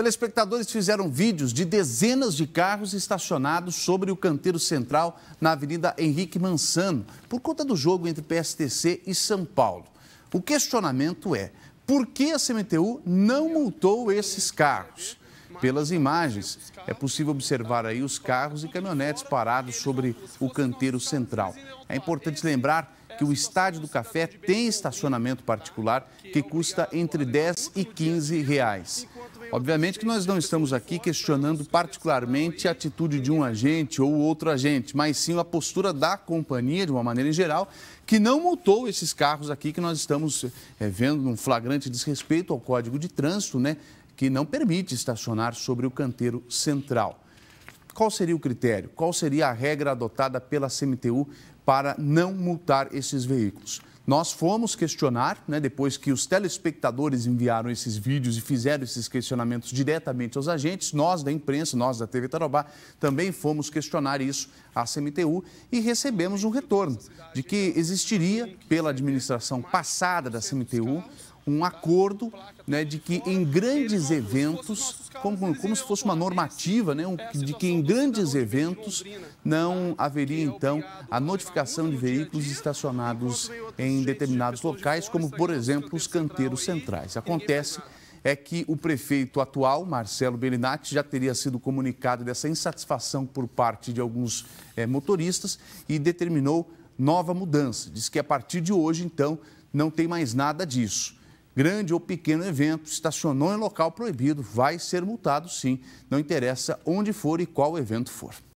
Telespectadores fizeram vídeos de dezenas de carros estacionados sobre o canteiro central na Avenida Henrique Mansano, por conta do jogo entre PSTC e São Paulo. O questionamento é: por que a CMTU não multou esses carros? Pelas imagens, é possível observar aí os carros e caminhonetes parados sobre o canteiro central. É importante lembrar que o Estádio do Café tem estacionamento particular que custa entre 10 e 15 reais. Obviamente que nós não estamos aqui questionando particularmente a atitude de um agente ou outro agente, mas sim a postura da companhia, de uma maneira geral, que não multou esses carros aqui que nós estamos é, vendo um flagrante desrespeito ao Código de Trânsito, né? Que não permite estacionar sobre o canteiro central. Qual seria o critério? Qual seria a regra adotada pela CMTU para não multar esses veículos? Nós fomos questionar, né, depois que os telespectadores enviaram esses vídeos e fizeram esses questionamentos diretamente aos agentes, nós da imprensa, nós da TV Tarobá, também fomos questionar isso à CMTU e recebemos um retorno de que existiria, pela administração passada da CMTU, um acordo né, de que em grandes eventos, como, como se fosse uma normativa, né, um, de que em grandes eventos não haveria então a notificação de veículos estacionados em determinados locais, como por exemplo os canteiros centrais. Acontece é que o prefeito atual, Marcelo Belinati, já teria sido comunicado dessa insatisfação por parte de alguns é, motoristas e determinou nova mudança. Diz que a partir de hoje, então, não tem mais nada disso grande ou pequeno evento, estacionou em local proibido, vai ser multado sim, não interessa onde for e qual evento for.